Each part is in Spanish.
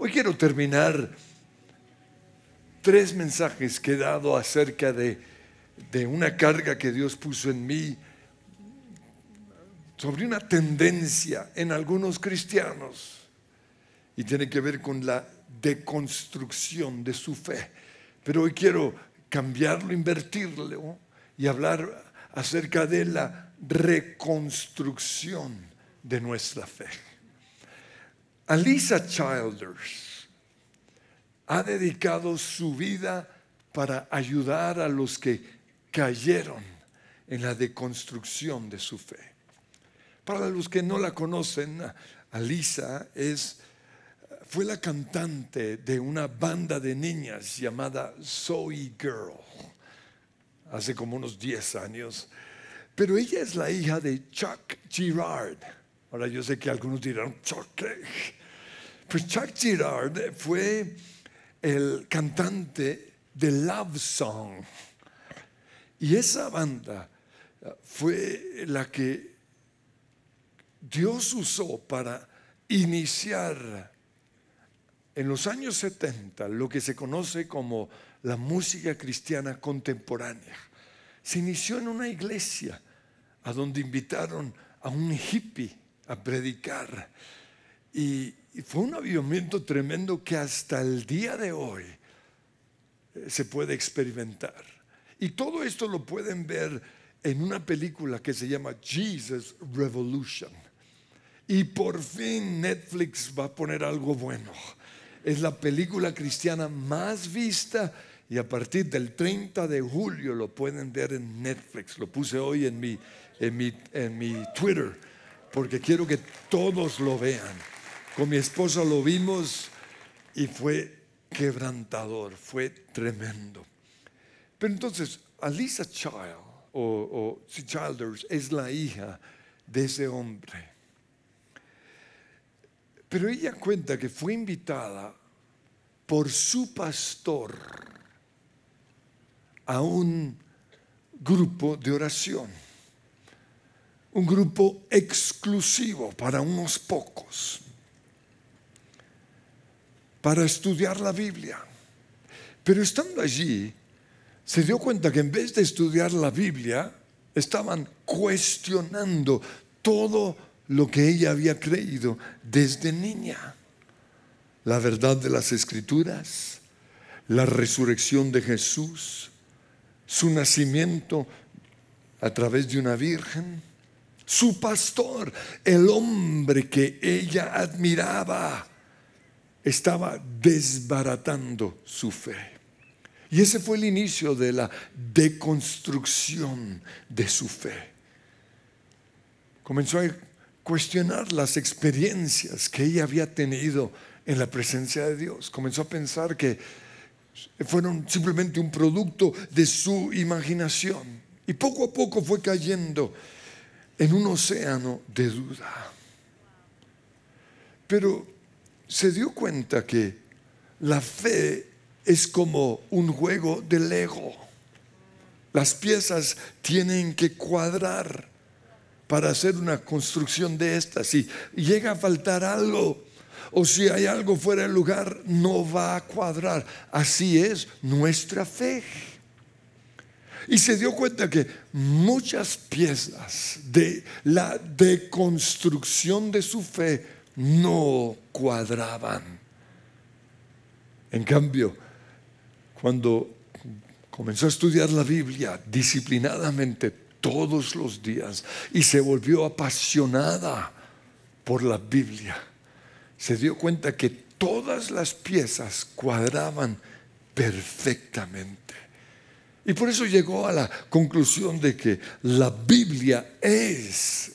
Hoy quiero terminar tres mensajes que he dado acerca de, de una carga que Dios puso en mí sobre una tendencia en algunos cristianos y tiene que ver con la deconstrucción de su fe. Pero hoy quiero cambiarlo, invertirlo y hablar acerca de la reconstrucción de nuestra fe. Alisa Childers ha dedicado su vida para ayudar a los que cayeron en la deconstrucción de su fe. Para los que no la conocen, Alisa es, fue la cantante de una banda de niñas llamada Zoe Girl, hace como unos 10 años. Pero ella es la hija de Chuck Girard. Ahora yo sé que algunos dirán, Chuck, pues Chuck Girard fue el cantante de Love Song. Y esa banda ah, fue la que Dios usó para iniciar en los años 70 lo que se conoce como la música cristiana contemporánea. Se inició en una iglesia a donde invitaron a un hippie a predicar y, fue un avivamiento tremendo que hasta el día de hoy eh, se puede experimentar. Y todo esto lo pueden ver en una película que se llama Jesus Revolution. Y por fin Netflix va a poner algo bueno. Es la película cristiana más vista y a partir del 30 de julio lo pueden ver en Netflix. Lo puse hoy en mi, en mi, en mi Twitter porque quiero que todos lo vean. Con mi esposa lo vimos y fue quebrantador, fue tremendo. Pero entonces, Alisa Child, o, Childers, es la hija de ese hombre. Pero ella cuenta que fue invitada por su pastor a un grupo de oración, un grupo exclusivo para unos pocos para estudiar la Biblia. Pero estando allí, se dio cuenta que en vez de estudiar la Biblia, estaban cuestionando todo lo que ella había creído desde niña. La verdad de las escrituras, la resurrección de Jesús, su nacimiento a través de una virgen, su pastor, el hombre que ella admiraba estaba desbaratando su fe. Y ese fue el inicio de la deconstrucción de su fe. Comenzó a cuestionar las experiencias que ella había tenido en la presencia de Dios. Comenzó a pensar que fueron simplemente un producto de su imaginación. Y poco a poco fue cayendo en un océano de duda. Pero se dio cuenta que la fe es como un juego de Lego. Las piezas tienen que cuadrar para hacer una construcción de esta. Si llega a faltar algo o si hay algo fuera del lugar, no va a cuadrar. Así es nuestra fe. Y se dio cuenta que muchas piezas de la deconstrucción de su fe no cuadraban. En cambio, cuando comenzó a estudiar la Biblia disciplinadamente todos los días y se volvió apasionada por la Biblia, se dio cuenta que todas las piezas cuadraban perfectamente. Y por eso llegó a la conclusión de que la Biblia es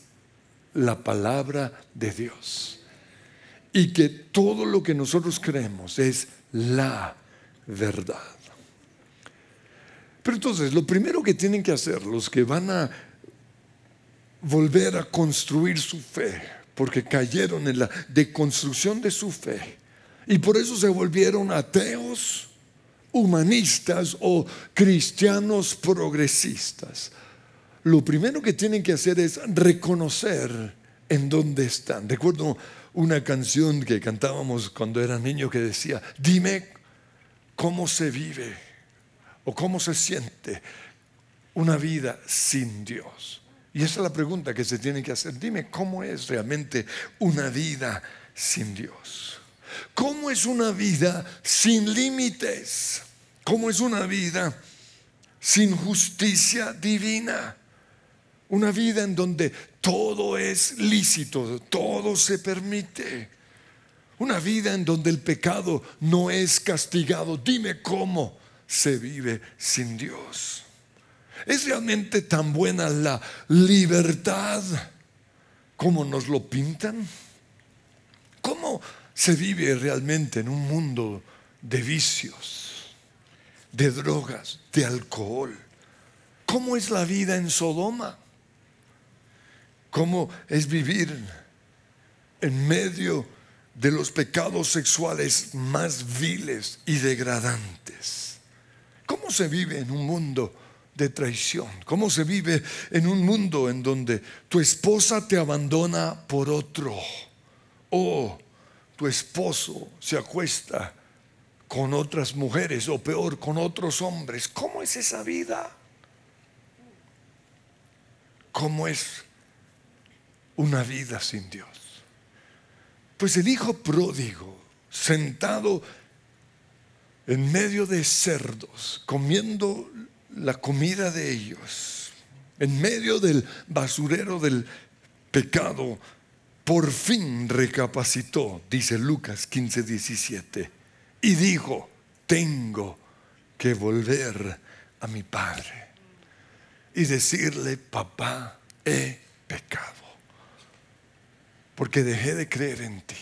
la palabra de Dios y que todo lo que nosotros creemos es la verdad. Pero entonces, lo primero que tienen que hacer los que van a volver a construir su fe, porque cayeron en la deconstrucción de su fe, y por eso se volvieron ateos, humanistas o cristianos progresistas. Lo primero que tienen que hacer es reconocer en dónde están. acuerdo una canción que cantábamos cuando era niño que decía, dime cómo se vive o cómo se siente una vida sin Dios. Y esa es la pregunta que se tiene que hacer. Dime cómo es realmente una vida sin Dios. ¿Cómo es una vida sin límites? ¿Cómo es una vida sin justicia divina? Una vida en donde todo es lícito, todo se permite. Una vida en donde el pecado no es castigado. Dime cómo se vive sin Dios. ¿Es realmente tan buena la libertad como nos lo pintan? ¿Cómo se vive realmente en un mundo de vicios, de drogas, de alcohol? ¿Cómo es la vida en Sodoma? cómo es vivir en medio de los pecados sexuales más viles y degradantes. ¿Cómo se vive en un mundo de traición? ¿Cómo se vive en un mundo en donde tu esposa te abandona por otro? O tu esposo se acuesta con otras mujeres o peor, con otros hombres. ¿Cómo es esa vida? ¿Cómo es una vida sin Dios. Pues el hijo pródigo, sentado en medio de cerdos, comiendo la comida de ellos, en medio del basurero del pecado, por fin recapacitó, dice Lucas 15, 17, y dijo, tengo que volver a mi padre y decirle, papá, he pecado porque dejé de creer en ti.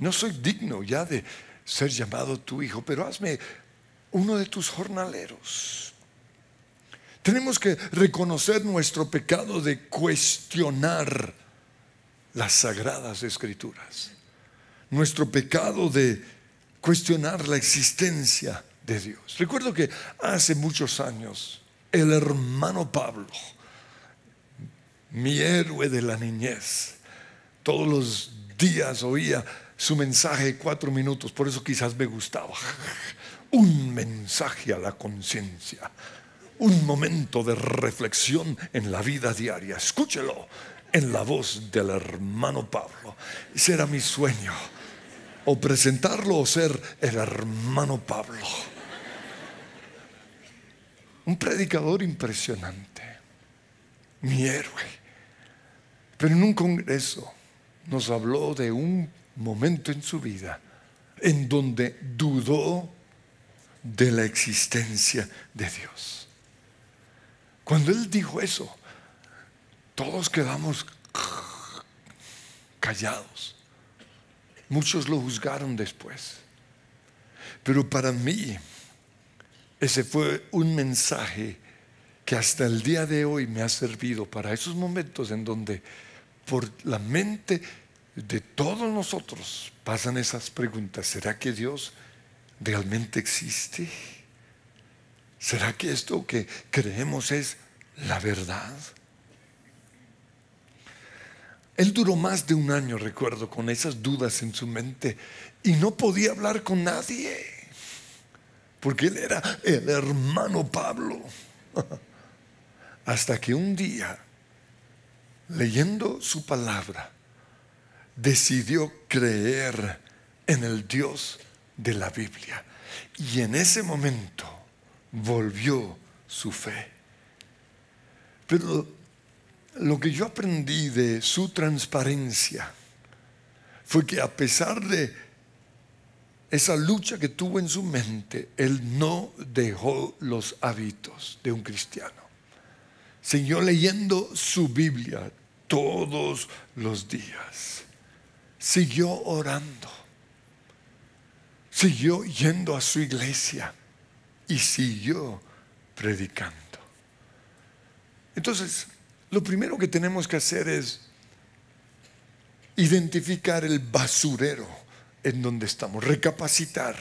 No soy digno ya de ser llamado tu hijo, pero hazme uno de tus jornaleros. Tenemos que reconocer nuestro pecado de cuestionar las sagradas escrituras, nuestro pecado de cuestionar la existencia de Dios. Recuerdo que hace muchos años el hermano Pablo, mi héroe de la niñez. Todos los días oía su mensaje cuatro minutos, por eso quizás me gustaba. Un mensaje a la conciencia, un momento de reflexión en la vida diaria. Escúchelo en la voz del hermano Pablo. Será mi sueño, o presentarlo o ser el hermano Pablo. Un predicador impresionante, mi héroe pero en un congreso nos habló de un momento en su vida en donde dudó de la existencia de Dios. Cuando él dijo eso, todos quedamos callados. Muchos lo juzgaron después. Pero para mí, ese fue un mensaje que hasta el día de hoy me ha servido para esos momentos en donde por la mente de todos nosotros pasan esas preguntas. ¿Será que Dios realmente existe? ¿Será que esto que creemos es la verdad? Él duró más de un año, recuerdo, con esas dudas en su mente y no podía hablar con nadie, porque él era el hermano Pablo. Hasta que un día, leyendo su palabra, decidió creer en el Dios de la Biblia. Y en ese momento volvió su fe. Pero lo que yo aprendí de su transparencia fue que a pesar de esa lucha que tuvo en su mente, él no dejó los hábitos de un cristiano siguió leyendo su Biblia todos los días, siguió orando, siguió yendo a su iglesia y siguió predicando. Entonces, lo primero que tenemos que hacer es identificar el basurero en donde estamos, recapacitar.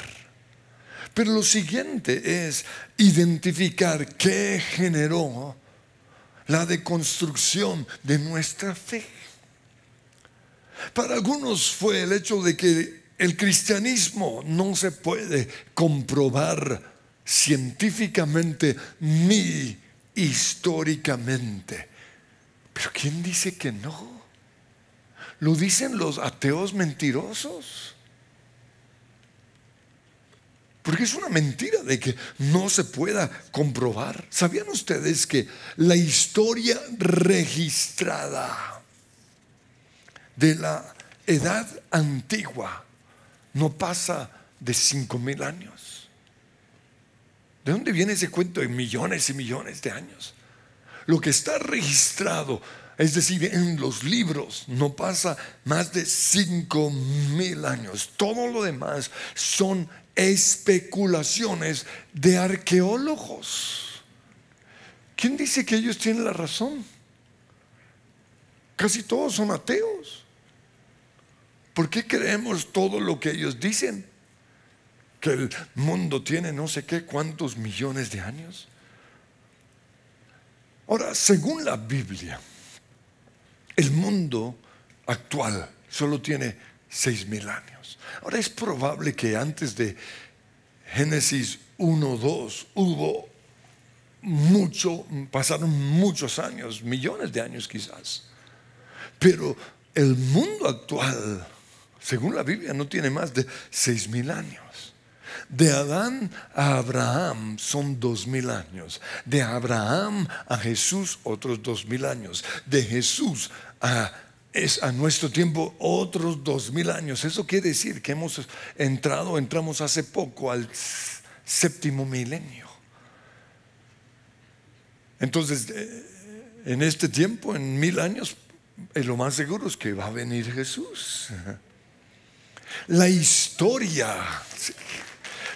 Pero lo siguiente es identificar qué generó la deconstrucción de nuestra fe. Para algunos fue el hecho de que el cristianismo no se puede comprobar científicamente ni históricamente. Pero ¿quién dice que no? ¿Lo dicen los ateos mentirosos? Porque es una mentira de que no se pueda comprobar. ¿Sabían ustedes que la historia registrada de la edad antigua no pasa de mil años? ¿De dónde viene ese cuento de millones y millones de años? Lo que está registrado es decir, en los libros no pasa más de cinco mil años. Todo lo demás son especulaciones de arqueólogos. ¿Quién dice que ellos tienen la razón? Casi todos son ateos. ¿Por qué creemos todo lo que ellos dicen? Que el mundo tiene no sé qué cuántos millones de años. Ahora, según la Biblia, el mundo actual solo tiene seis mil años. Ahora es probable que antes de Génesis 1, 2 hubo mucho, pasaron muchos años, millones de años quizás. Pero el mundo actual, según la Biblia, no tiene más de seis mil años. De Adán a Abraham son dos mil años. De Abraham a Jesús otros dos mil años. De Jesús a es a nuestro tiempo otros dos mil años. Eso quiere decir que hemos entrado, entramos hace poco al séptimo milenio. Entonces, eh, en este tiempo, en mil años, eh, lo más seguro es que va a venir Jesús. La historia,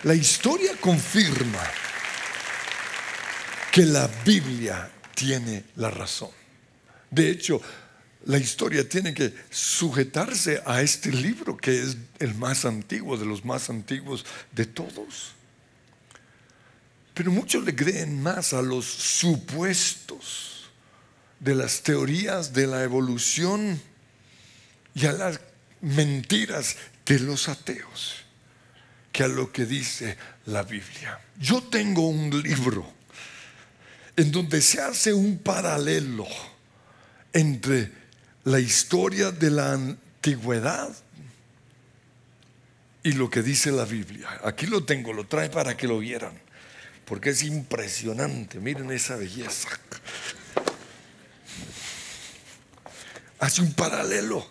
la historia confirma que la Biblia tiene la razón. De hecho, la historia tiene que sujetarse a este libro que es el más antiguo, de los más antiguos de todos. Pero muchos le creen más a los supuestos de las teorías de la evolución y a las mentiras de los ateos que a lo que dice la Biblia. Yo tengo un libro en donde se hace un paralelo entre la historia de la antigüedad y lo que dice la Biblia. Aquí lo tengo, lo trae para que lo vieran, porque es impresionante. Miren esa belleza. Hace un paralelo.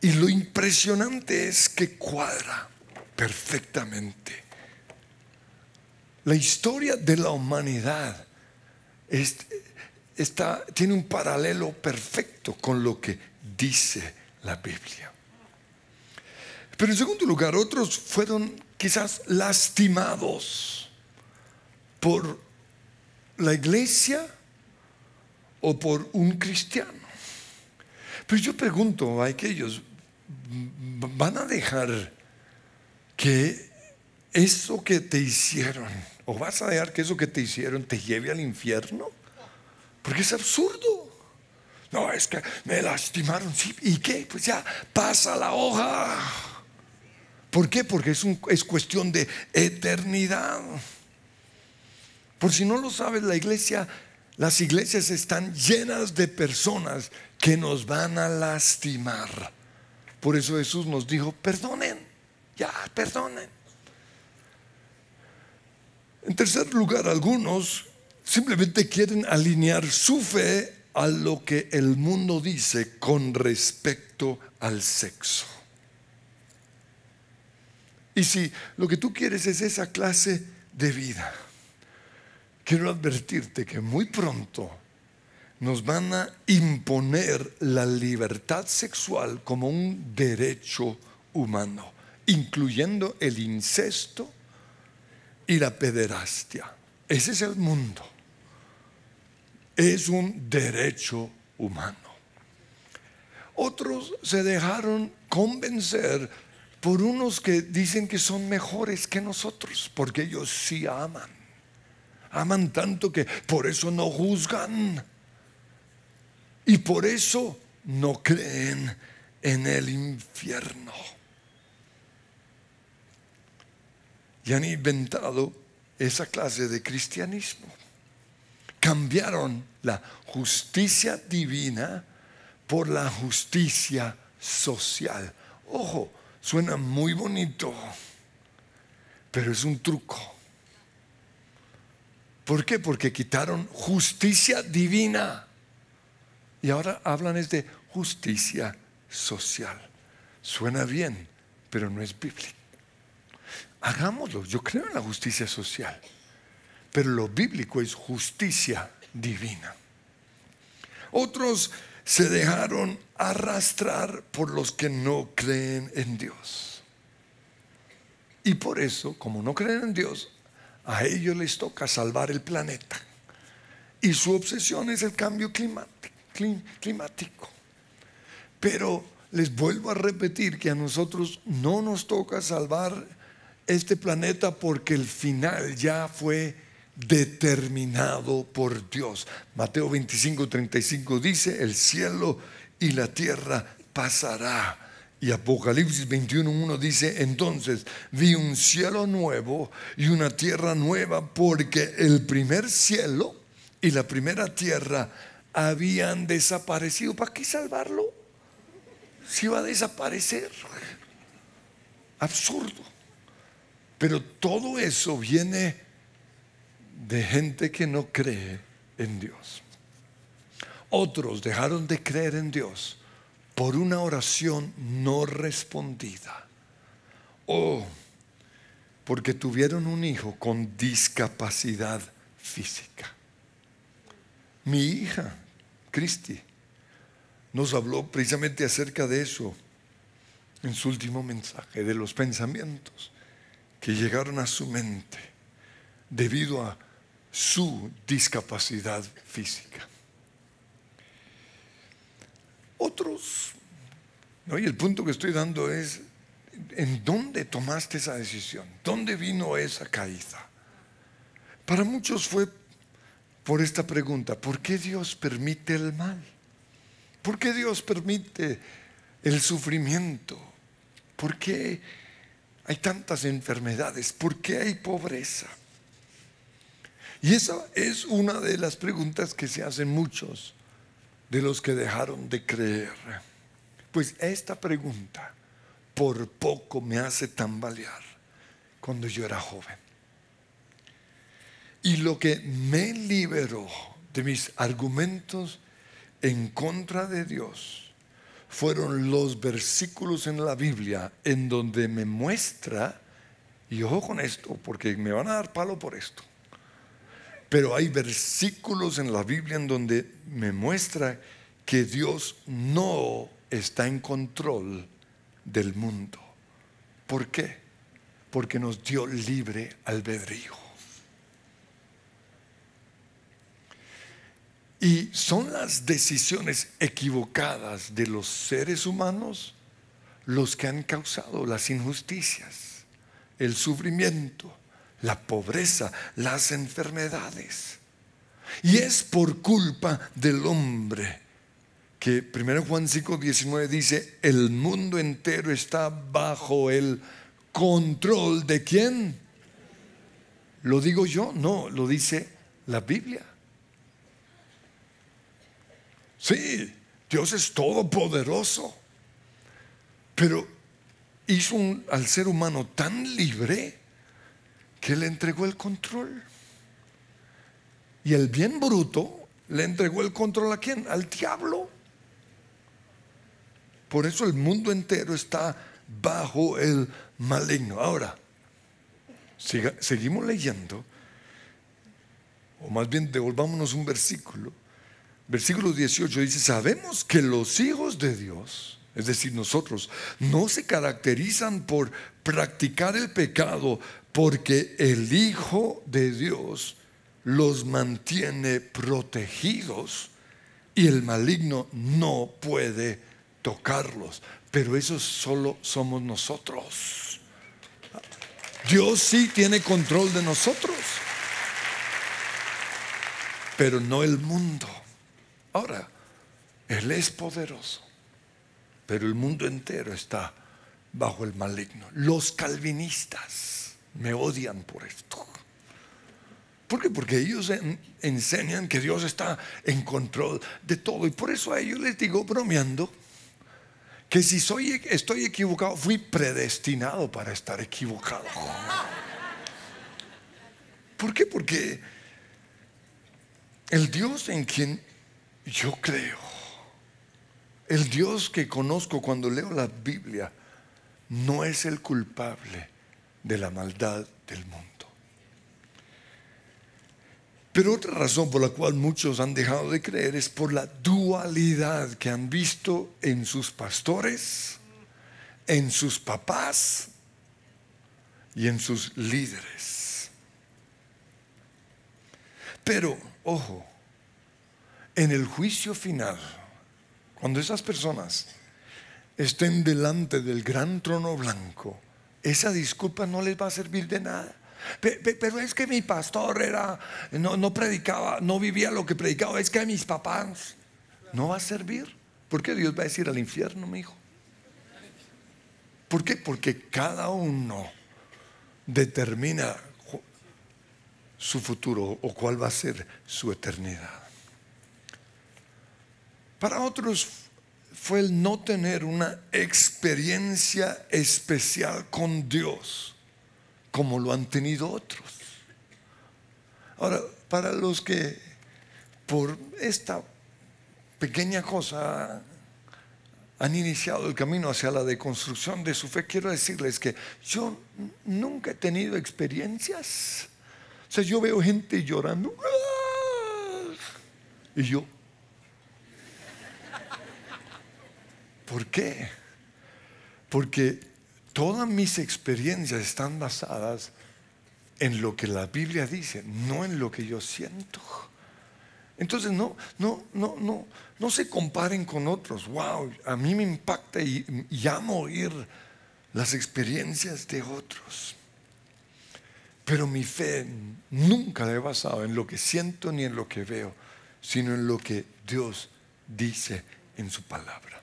Y lo impresionante es que cuadra perfectamente. La historia de la humanidad es tiene un paralelo perfecto con lo que dice la Biblia. Pero en segundo lugar, otros fueron quizás lastimados por la iglesia o por un cristiano. Pero yo pregunto a aquellos, ¿van a dejar que eso que te hicieron, o vas a dejar que eso que te hicieron te lleve al infierno? Porque es absurdo. No, es que me lastimaron, sí. ¿Y qué? Pues ya, pasa la hoja. ¿Por qué? Porque es, es cuestión de eternidad. Por si no lo sabes, la iglesia, las iglesias están llenas de personas que nos van a lastimar. Por eso Jesús nos dijo, perdonen, ya, perdonen. En tercer lugar, algunos Simplemente quieren alinear su fe a lo que el mundo dice con respecto al sexo. Y si lo que tú quieres es esa clase de vida, quiero advertirte que muy pronto nos van a imponer la libertad sexual como un derecho humano, incluyendo el incesto y la pederastia. Ese es el mundo es un derecho humano. Otros se dejaron convencer por unos que dicen que son mejores que nosotros, porque ellos sí aman. Aman tanto que por eso no juzgan y por eso no creen en el infierno. Y han inventado esa clase de cristianismo cambiaron la justicia divina por la justicia social. Ojo, suena muy bonito, pero es un truco. ¿Por qué? Porque quitaron justicia divina y ahora hablan es de justicia social. Suena bien, pero no es bíblico. Hagámoslo, yo creo en la justicia social pero lo bíblico es justicia divina. Otros se dejaron arrastrar por los que no creen en Dios. Y por eso, como no creen en Dios, a ellos les toca salvar el planeta. Y su obsesión es el cambio climático. Pero les vuelvo a repetir que a nosotros no nos toca salvar este planeta porque el final ya fue determinado por Dios. Mateo 25, dice, el cielo y la tierra pasará. Y Apocalipsis 21.1 dice, entonces vi un cielo nuevo y una tierra nueva porque el primer cielo y la primera tierra habían desaparecido. ¿Para qué salvarlo? Si va a desaparecer. Absurdo. Pero todo eso viene de gente que no cree en Dios. Otros dejaron de creer en Dios por una oración no respondida o porque tuvieron un hijo con discapacidad física. Mi hija, Cristi, nos habló precisamente acerca de eso en su último mensaje, de los pensamientos que llegaron a su mente debido a su discapacidad física. Otros, ¿no? y el punto que estoy dando es, ¿en dónde tomaste esa decisión? ¿Dónde vino esa caída? Para muchos fue por esta pregunta, ¿por qué Dios permite el mal? ¿Por qué Dios permite el sufrimiento? ¿Por qué hay tantas enfermedades? ¿Por qué hay pobreza? Y esa es una de las preguntas que se hacen muchos de los que dejaron de creer. Pues esta pregunta por poco me hace tambalear cuando yo era joven. Y lo que me liberó de mis argumentos en contra de Dios fueron los versículos en la Biblia en donde me muestra, y ojo con esto, porque me van a dar palo por esto, pero hay versículos en la Biblia en donde me muestra que Dios no está en control del mundo. ¿Por qué? Porque nos dio libre albedrío. Y son las decisiones equivocadas de los seres humanos los que han causado las injusticias, el sufrimiento, la pobreza, las enfermedades. Y es por culpa del hombre que 1 Juan 5, 19 dice, el mundo entero está bajo el control de quién. ¿Lo digo yo? No, lo dice la Biblia. Sí, Dios es todopoderoso, pero hizo al ser humano tan libre que le entregó el control. Y el bien bruto le entregó el control a quién? Al diablo. Por eso el mundo entero está bajo el maligno. Ahora, seguimos leyendo, o más bien devolvámonos un versículo. Versículo 18 dice, sabemos que los hijos de Dios es decir, nosotros, no se caracterizan por practicar el pecado porque el Hijo de Dios los mantiene protegidos y el maligno no puede tocarlos. Pero eso solo somos nosotros. Dios sí tiene control de nosotros, pero no el mundo. Ahora, Él es poderoso pero el mundo entero está bajo el maligno. Los calvinistas me odian por esto. ¿Por qué? Porque ellos enseñan que Dios está en control de todo. Y por eso a ellos les digo bromeando que si soy, estoy equivocado, fui predestinado para estar equivocado. ¿Por qué? Porque el Dios en quien yo creo el Dios que conozco cuando leo la Biblia no es el culpable de la maldad del mundo. Pero otra razón por la cual muchos han dejado de creer es por la dualidad que han visto en sus pastores, en sus papás y en sus líderes. Pero, ojo, en el juicio final, cuando esas personas estén delante del gran trono blanco, esa disculpa no les va a servir de nada. Pero es que mi pastor era, no, predicaba, no vivía lo que predicaba, es que a mis papás no va a servir. ¿Por qué Dios va a decir al infierno, mi hijo. ¿Por qué? Porque cada uno determina su futuro o cuál va a ser su eternidad. Para otros fue el no tener una experiencia especial con Dios como lo han tenido otros. Ahora, para los que por esta pequeña cosa han iniciado el camino hacia la deconstrucción de su fe, quiero decirles que yo nunca he tenido experiencias. O sea, yo veo gente llorando. Y yo, ¿Por qué? Porque todas mis experiencias están basadas en lo que la Biblia dice, no en lo que yo siento. Entonces no, no, no, no, no se comparen con otros. Wow, a mí me impacta y, y amo oír las experiencias de otros. Pero mi fe nunca la he basado en lo que siento ni en lo que veo, sino en lo que Dios dice en su palabra.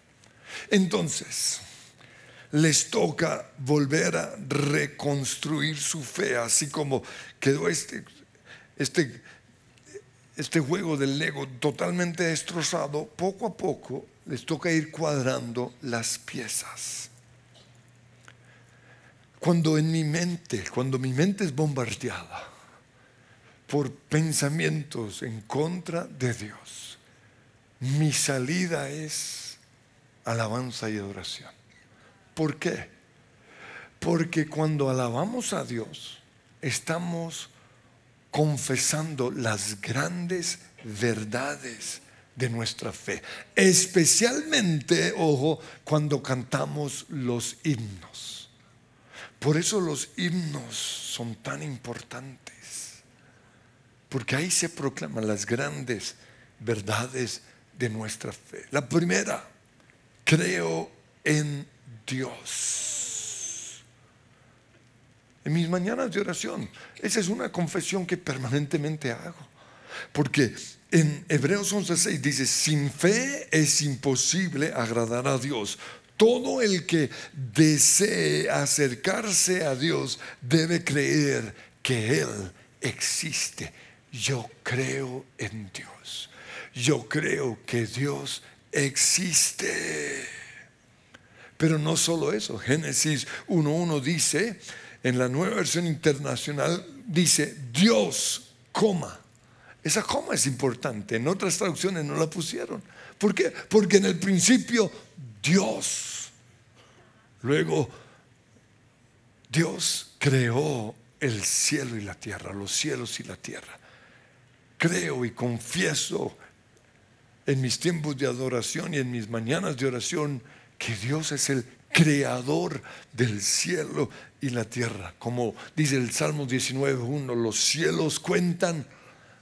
Entonces, les toca volver a reconstruir su fe, así como quedó este, este, este juego del ego totalmente destrozado, poco a poco les toca ir cuadrando las piezas. Cuando en mi mente, cuando mi mente es bombardeada por pensamientos en contra de Dios, mi salida es alabanza y adoración. ¿Por qué? Porque cuando alabamos a Dios, estamos confesando las grandes verdades de nuestra fe. Especialmente, ojo, cuando cantamos los himnos. Por eso los himnos son tan importantes. Porque ahí se proclaman las grandes verdades de nuestra fe. La primera, creo en Dios. En mis mañanas de oración, esa es una confesión que permanentemente hago. Porque en Hebreos 11:6 dice, sin fe es imposible agradar a Dios. Todo el que desee acercarse a Dios debe creer que Él existe. Yo creo en Dios. Yo creo que Dios existe. Pero no solo eso, Génesis 1.1 dice, en la nueva versión internacional, dice Dios, coma. Esa coma es importante, en otras traducciones no la pusieron. ¿Por qué? Porque en el principio Dios, luego Dios creó el cielo y la tierra, los cielos y la tierra. Creo y confieso en mis tiempos de adoración y en mis mañanas de oración que Dios es el creador del cielo y la tierra. Como dice el Salmo 19.1, los cielos cuentan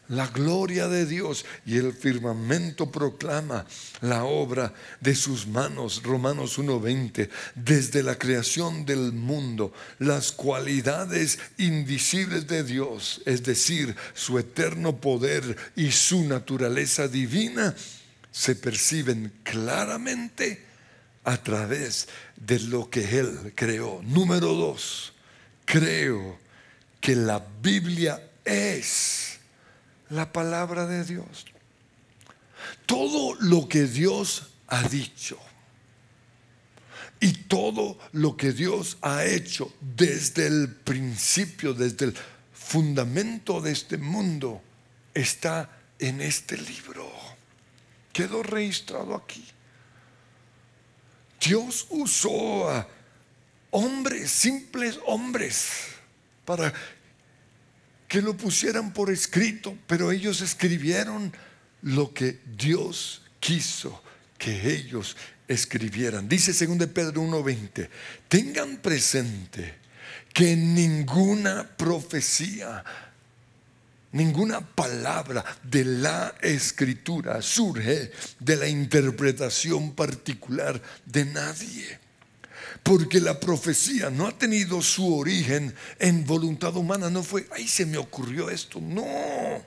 la gloria de Dios y el firmamento proclama la obra de sus manos, Romanos 1.20, desde la creación del mundo, las cualidades invisibles de Dios, es decir, su eterno poder y su naturaleza divina, se perciben claramente a través de lo que Él creó. Número dos, creo que la Biblia es la palabra de Dios. Todo lo que Dios ha dicho y todo lo que Dios ha hecho desde el principio, desde el fundamento de este mundo, está en este libro. Quedó registrado aquí. Dios usó a hombres, simples hombres, para que lo pusieran por escrito, pero ellos escribieron lo que Dios quiso que ellos escribieran. Dice 2 Pedro 1:20, tengan presente que ninguna profecía, ninguna palabra de la escritura surge de la interpretación particular de nadie porque la profecía no ha tenido su origen en voluntad humana, no fue, ahí se me ocurrió esto, no,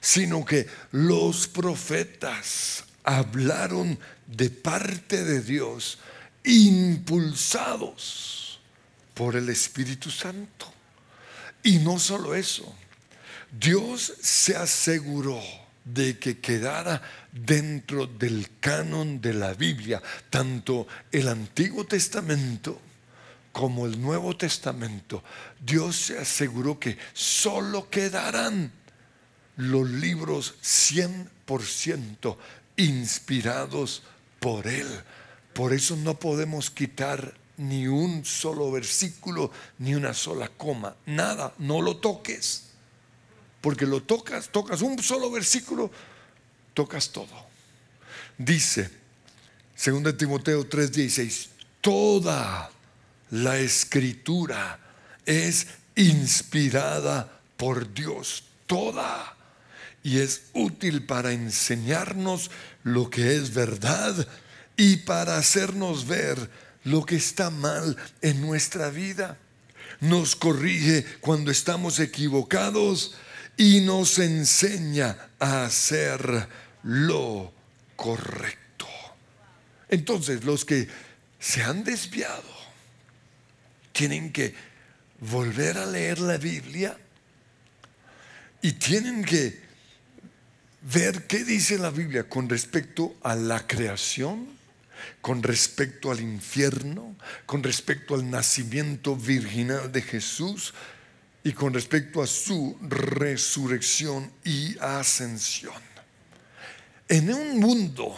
sino que los profetas hablaron de parte de Dios, impulsados por el Espíritu Santo. Y no solo eso, Dios se aseguró de que quedara dentro del canon de la Biblia, tanto el Antiguo Testamento como el Nuevo Testamento, Dios se aseguró que solo quedarán los libros 100% inspirados por Él. Por eso no podemos quitar ni un solo versículo, ni una sola coma, nada, no lo toques porque lo tocas, tocas un solo versículo, tocas todo. Dice, 2 Timoteo 3:16, toda la escritura es inspirada por Dios, toda. Y es útil para enseñarnos lo que es verdad y para hacernos ver lo que está mal en nuestra vida. Nos corrige cuando estamos equivocados y nos enseña a hacer lo correcto. Entonces los que se han desviado tienen que volver a leer la Biblia y tienen que ver qué dice la Biblia con respecto a la creación, con respecto al infierno, con respecto al nacimiento virginal de Jesús, y con respecto a su resurrección y ascensión. En un mundo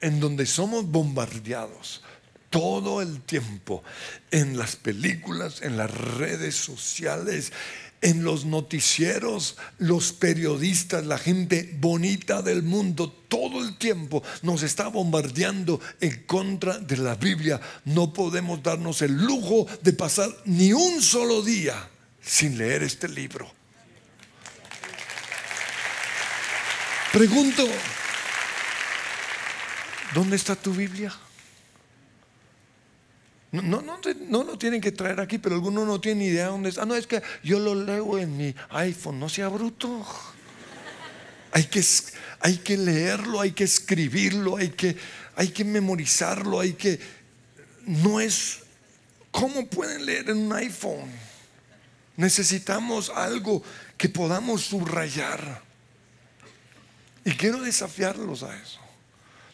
en donde somos bombardeados todo el tiempo, en las películas, en las redes sociales, en los noticieros, los periodistas, la gente bonita del mundo, todo el tiempo nos está bombardeando en contra de la Biblia. No podemos darnos el lujo de pasar ni un solo día sin leer este libro. Pregunto, ¿dónde está tu Biblia? No, no, no lo tienen que traer aquí, pero alguno no tiene idea dónde está. Ah, no, es que yo lo leo en mi iPhone, no sea bruto. Hay que, hay que leerlo, hay que escribirlo, hay que, hay que memorizarlo, hay que... No es... ¿Cómo pueden leer en un iPhone? Necesitamos algo que podamos subrayar. Y quiero desafiarlos a eso.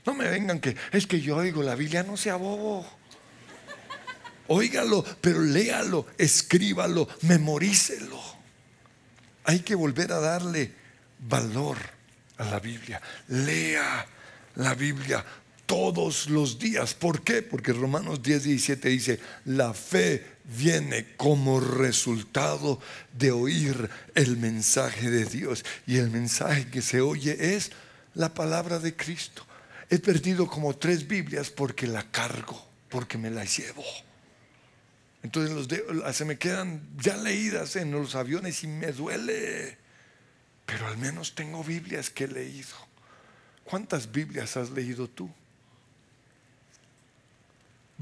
No me vengan que es que yo oigo la Biblia, no sea bobo. Óigalo, pero léalo, escríbalo, memorícelo. Hay que volver a darle valor a la Biblia. Lea la Biblia, todos los días. ¿Por qué? Porque Romanos 10, 17 dice, la fe viene como resultado de oír el mensaje de Dios. Y el mensaje que se oye es la palabra de Cristo. He perdido como tres Biblias porque la cargo, porque me la llevo. Entonces los se me quedan ya leídas en los aviones y me duele. Pero al menos tengo Biblias que he leído. ¿Cuántas Biblias has leído tú?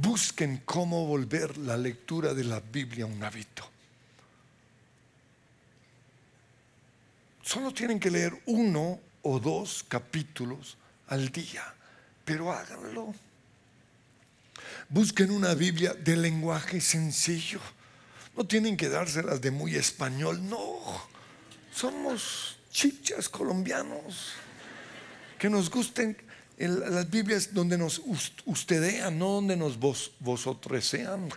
Busquen cómo volver la lectura de la Biblia un hábito. Solo tienen que leer uno o dos capítulos al día, pero háganlo. Busquen una Biblia de lenguaje sencillo. No tienen que dárselas de muy español, no. Somos chichas colombianos que nos gusten las Biblias donde nos ustedean, no donde nos vos, vosotresean.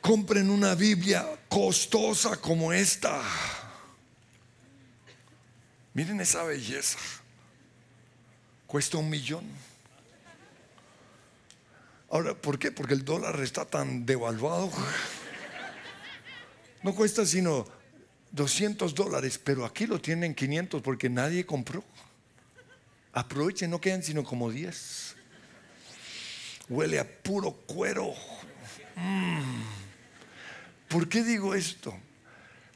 Compren una Biblia costosa como esta. Miren esa belleza. Cuesta un millón. Ahora, ¿por qué? Porque el dólar está tan devaluado. No cuesta sino 200 dólares, pero aquí lo tienen 500 porque nadie compró. Aprovechen, no quedan sino como 10. Huele a puro cuero. Mm. ¿Por qué digo esto?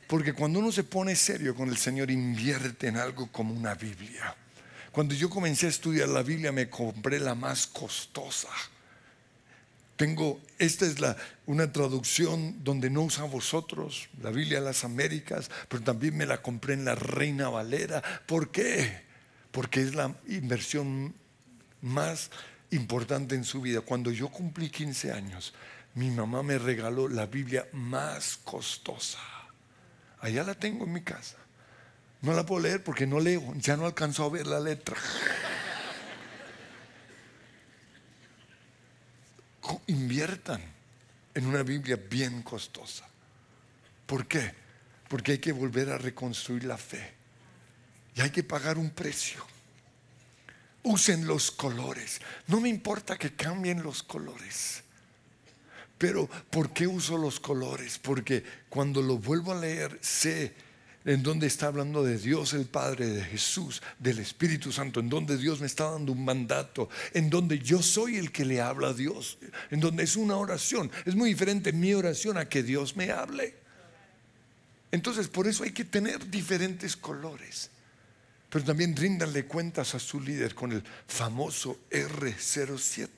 Porque cuando uno se pone serio con el Señor, invierte en algo como una Biblia. Cuando yo comencé a estudiar la Biblia, me compré la más costosa esta es la, una traducción donde no usa vosotros, la Biblia de las Américas, pero también me la compré en la Reina Valera. ¿Por qué? Porque es la inversión más importante en su vida. Cuando yo cumplí 15 años, mi mamá me regaló la Biblia más costosa. Allá la tengo en mi casa. No la puedo leer porque no leo, ya no alcanzó a ver la letra. inviertan en una Biblia bien costosa. ¿Por qué? Porque hay que volver a reconstruir la fe. Y hay que pagar un precio. Usen los colores. No me importa que cambien los colores. Pero ¿por qué uso los colores? Porque cuando lo vuelvo a leer sé en donde está hablando de Dios el Padre, de Jesús, del Espíritu Santo, en donde Dios me está dando un mandato, en donde yo soy el que le habla a Dios, en donde es una oración. Es muy diferente mi oración a que Dios me hable. Entonces, por eso hay que tener diferentes colores. Pero también ríndale cuentas a su líder con el famoso R07.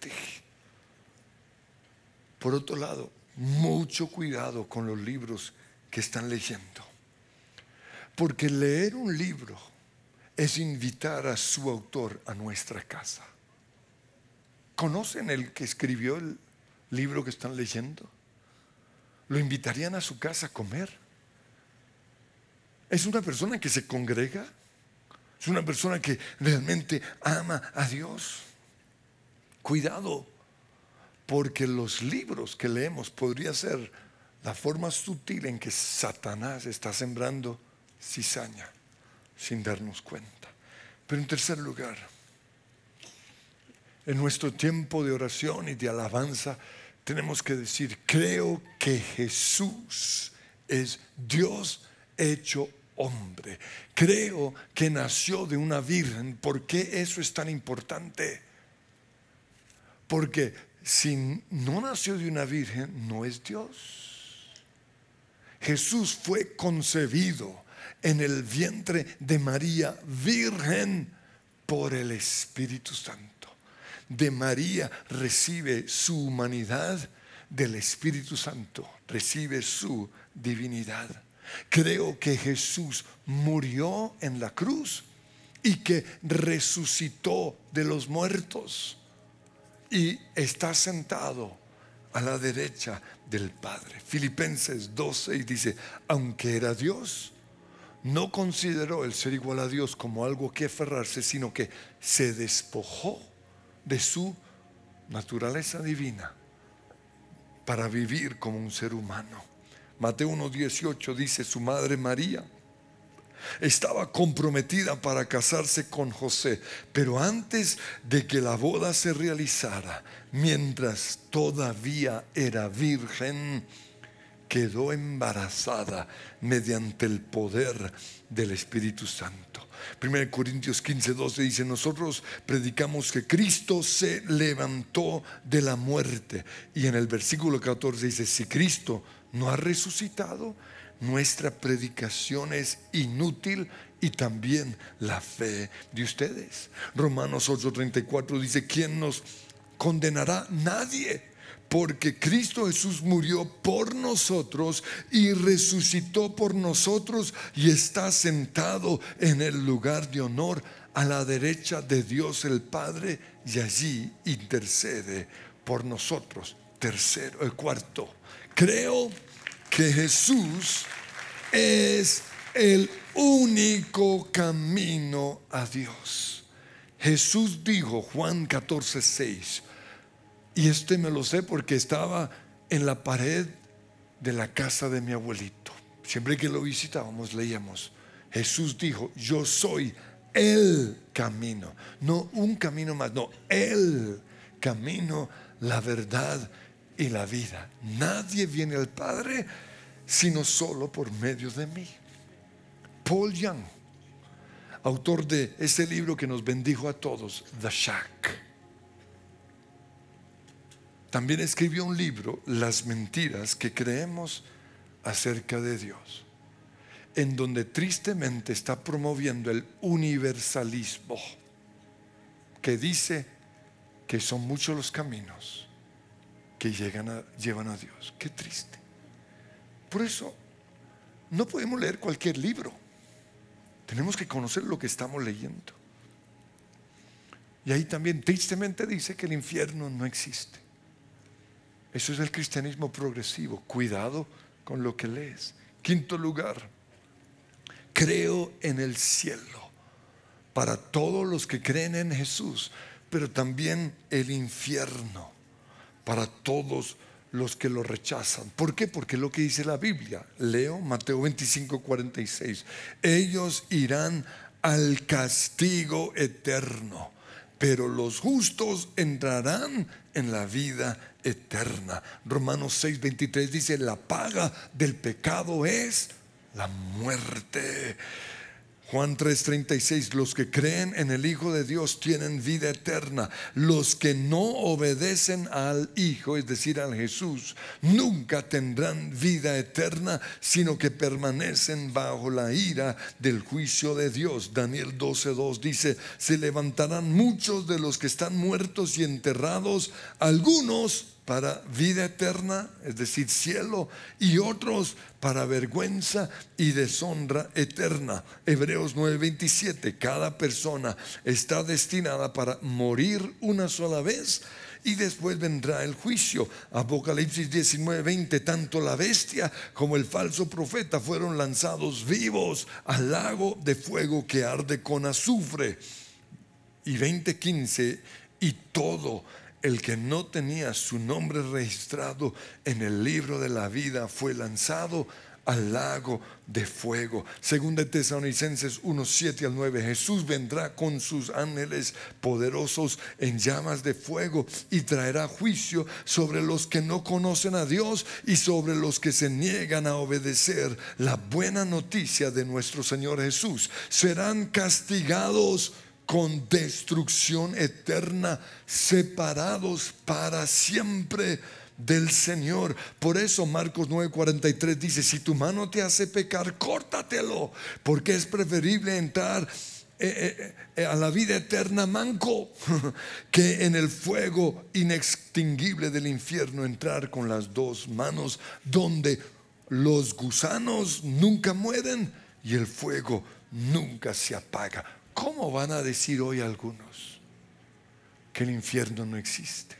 Por otro lado, mucho cuidado con los libros que están leyendo. Porque leer un libro es invitar a su autor a nuestra casa. ¿Conocen el que escribió el libro que están leyendo? ¿Lo invitarían a su casa a comer? ¿Es una persona que se congrega? ¿Es una persona que realmente ama a Dios? Cuidado, porque los libros que leemos podría ser la forma sutil en que Satanás está sembrando cizaña sin darnos cuenta. Pero en tercer lugar, en nuestro tiempo de oración y de alabanza, tenemos que decir, creo que Jesús es Dios hecho hombre. Creo que nació de una virgen. ¿Por qué eso es tan importante? Porque si no nació de una virgen, no es Dios. Jesús fue concebido en el vientre de María, virgen por el Espíritu Santo. De María recibe su humanidad, del Espíritu Santo recibe su divinidad. Creo que Jesús murió en la cruz y que resucitó de los muertos y está sentado a la derecha del Padre. Filipenses 12 y dice, aunque era Dios, no consideró el ser igual a Dios como algo que aferrarse, sino que se despojó de su naturaleza divina para vivir como un ser humano. Mateo 1.18 dice, su madre María estaba comprometida para casarse con José, pero antes de que la boda se realizara, mientras todavía era virgen, quedó embarazada mediante el poder del Espíritu Santo. 1 Corintios 15, 12 dice, nosotros predicamos que Cristo se levantó de la muerte. Y en el versículo 14 dice, si Cristo no ha resucitado, nuestra predicación es inútil y también la fe de ustedes. Romanos 8:34 dice, ¿quién nos condenará? Nadie porque Cristo Jesús murió por nosotros y resucitó por nosotros y está sentado en el lugar de honor a la derecha de Dios el Padre y allí intercede por nosotros. Tercero, el eh, cuarto. Creo que Jesús es el único camino a Dios. Jesús dijo, Juan 14, 6, y este me lo sé porque estaba en la pared de la casa de mi abuelito. Siempre que lo visitábamos leíamos, Jesús dijo, yo soy el camino, no un camino más, no, el camino, la verdad y la vida. Nadie viene al Padre sino solo por medio de mí. Paul Young, autor de ese libro que nos bendijo a todos, The Shack también escribió un libro, Las mentiras que creemos acerca de Dios, en donde tristemente está promoviendo el universalismo, que dice que son muchos los caminos que llegan a, llevan a Dios. Qué triste. Por eso, no podemos leer cualquier libro. Tenemos que conocer lo que estamos leyendo. Y ahí también tristemente dice que el infierno no existe. Eso es el cristianismo progresivo. Cuidado con lo que lees. Quinto lugar, creo en el cielo para todos los que creen en Jesús, pero también el infierno para todos los que lo rechazan. ¿Por qué? Porque lo que dice la Biblia, leo Mateo 25, 46, ellos irán al castigo eterno pero los justos entrarán en la vida eterna. Romanos 6:23 dice, la paga del pecado es la muerte. Juan 3:36, los que creen en el Hijo de Dios tienen vida eterna. Los que no obedecen al Hijo, es decir, al Jesús, nunca tendrán vida eterna, sino que permanecen bajo la ira del juicio de Dios. Daniel 12:2 dice, se levantarán muchos de los que están muertos y enterrados, algunos para vida eterna, es decir, cielo, y otros para vergüenza y deshonra eterna. Hebreos 9:27, cada persona está destinada para morir una sola vez y después vendrá el juicio. Apocalipsis 19:20, tanto la bestia como el falso profeta fueron lanzados vivos al lago de fuego que arde con azufre. Y 20:15, y todo el que no tenía su nombre registrado en el libro de la vida fue lanzado al lago de fuego. Según de Tesalonicenses 1, 7 al 9, Jesús vendrá con sus ángeles poderosos en llamas de fuego y traerá juicio sobre los que no conocen a Dios y sobre los que se niegan a obedecer la buena noticia de nuestro Señor Jesús. Serán castigados con destrucción eterna, separados para siempre del Señor. Por eso Marcos 9:43 dice, si tu mano te hace pecar, córtatelo, porque es preferible entrar eh, eh, eh, a la vida eterna manco que en el fuego inextinguible del infierno entrar con las dos manos, donde los gusanos nunca mueren y el fuego nunca se apaga. ¿Cómo van a decir hoy algunos que el infierno no existe?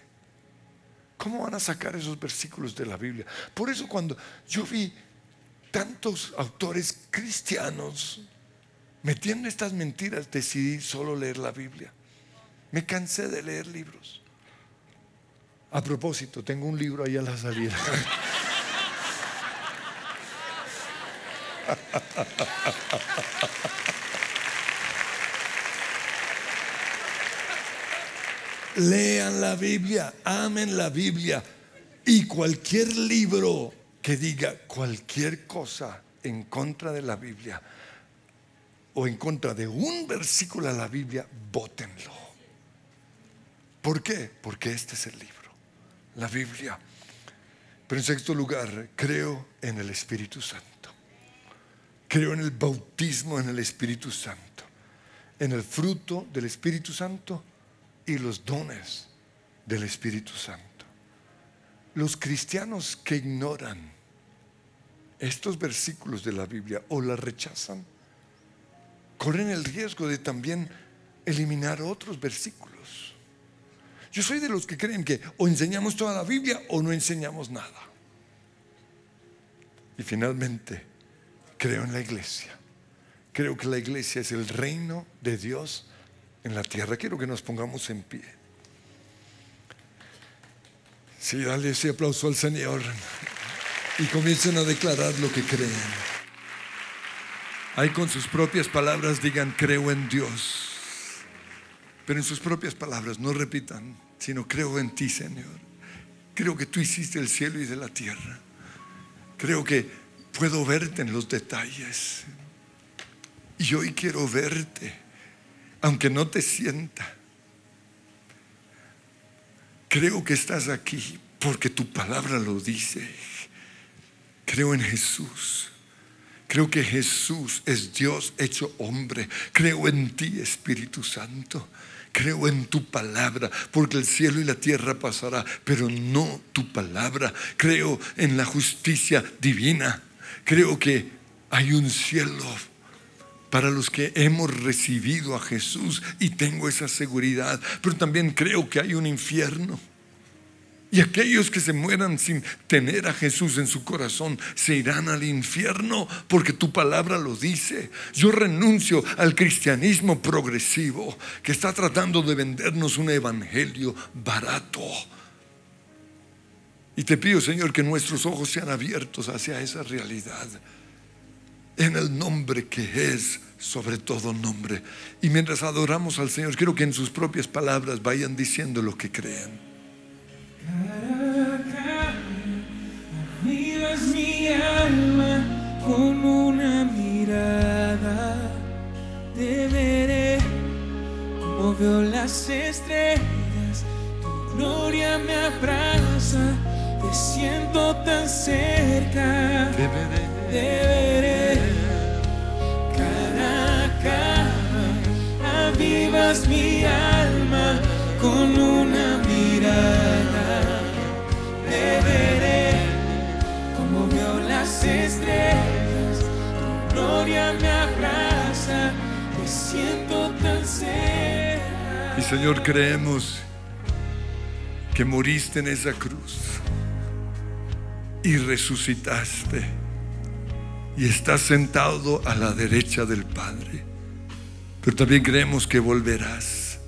¿Cómo van a sacar esos versículos de la Biblia? Por eso cuando yo vi tantos autores cristianos metiendo estas mentiras, decidí solo leer la Biblia. Me cansé de leer libros. A propósito, tengo un libro ahí a la salida. Lean la Biblia, amen la Biblia y cualquier libro que diga cualquier cosa en contra de la Biblia o en contra de un versículo de la Biblia, bótenlo. ¿Por qué? Porque este es el libro, la Biblia. Pero en sexto lugar, creo en el Espíritu Santo. Creo en el bautismo en el Espíritu Santo, en el fruto del Espíritu Santo y los dones del Espíritu Santo. Los cristianos que ignoran estos versículos de la Biblia o la rechazan, corren el riesgo de también eliminar otros versículos. Yo soy de los que creen que o enseñamos toda la Biblia o no enseñamos nada. Y finalmente, creo en la iglesia. Creo que la iglesia es el reino de Dios en la tierra. Quiero que nos pongamos en pie. Sí, dale ese aplauso al Señor y comiencen a declarar lo que creen. Ahí con sus propias palabras digan, creo en Dios. Pero en sus propias palabras no repitan, sino creo en ti, Señor. Creo que tú hiciste el cielo y de la tierra. Creo que puedo verte en los detalles. Y hoy quiero verte aunque no te sienta. Creo que estás aquí porque tu palabra lo dice. Creo en Jesús. Creo que Jesús es Dios hecho hombre. Creo en ti, Espíritu Santo. Creo en tu palabra, porque el cielo y la tierra pasará, pero no tu palabra. Creo en la justicia divina. Creo que hay un cielo para los que hemos recibido a Jesús y tengo esa seguridad, pero también creo que hay un infierno. Y aquellos que se mueran sin tener a Jesús en su corazón se irán al infierno porque tu palabra lo dice. Yo renuncio al cristianismo progresivo que está tratando de vendernos un evangelio barato. Y te pido, Señor, que nuestros ojos sean abiertos hacia esa realidad. En el nombre que es sobre todo nombre. Y mientras adoramos al Señor, quiero que en sus propias palabras vayan diciendo lo que creen Cara mi alma con una mirada. Te veré como veo las estrellas, tu gloria me abraza, te siento tan cerca. Te veré. Te veré mi alma con una mirada. Te veré como veo las estrellas. Tu gloria me abraza. Te siento tan cerca. Y Señor, creemos que moriste en esa cruz y resucitaste y estás sentado a la derecha del Padre pero también creemos que volverás.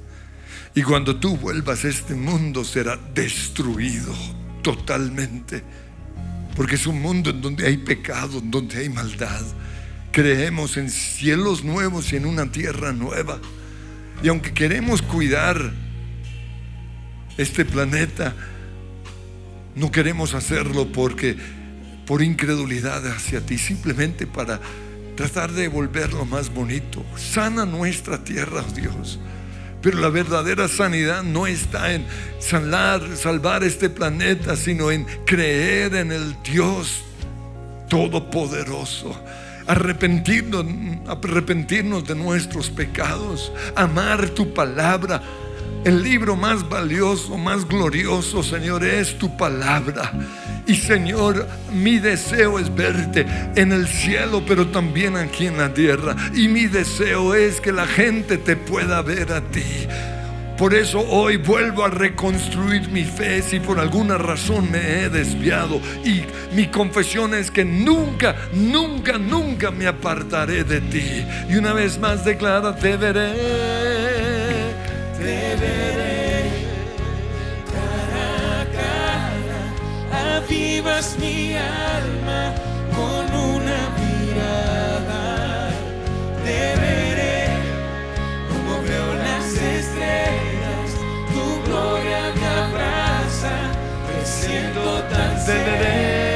Y cuando tú vuelvas, este mundo será destruido totalmente, porque es un mundo en donde hay pecado, en donde hay maldad. Creemos en cielos nuevos y en una tierra nueva. Y aunque queremos cuidar este planeta, no queremos hacerlo porque por incredulidad hacia ti, simplemente para tratar de volverlo más bonito. Sana nuestra tierra, oh Dios. Pero la verdadera sanidad no está en sanar, salvar este planeta, sino en creer en el Dios Todopoderoso. arrepentirnos de nuestros pecados, amar tu palabra, el libro más valioso, más glorioso, Señor, es tu palabra. Y Señor, mi deseo es verte en el cielo, pero también aquí en la tierra. Y mi deseo es que la gente te pueda ver a ti. Por eso hoy vuelvo a reconstruir mi fe si por alguna razón me he desviado. Y mi confesión es que nunca, nunca, nunca me apartaré de ti. Y una vez más declara, te veré. Te veré. vivas mi alma con una mirada. Te veré como veo las estrellas. Tu gloria me abraza. Me siento tan severo.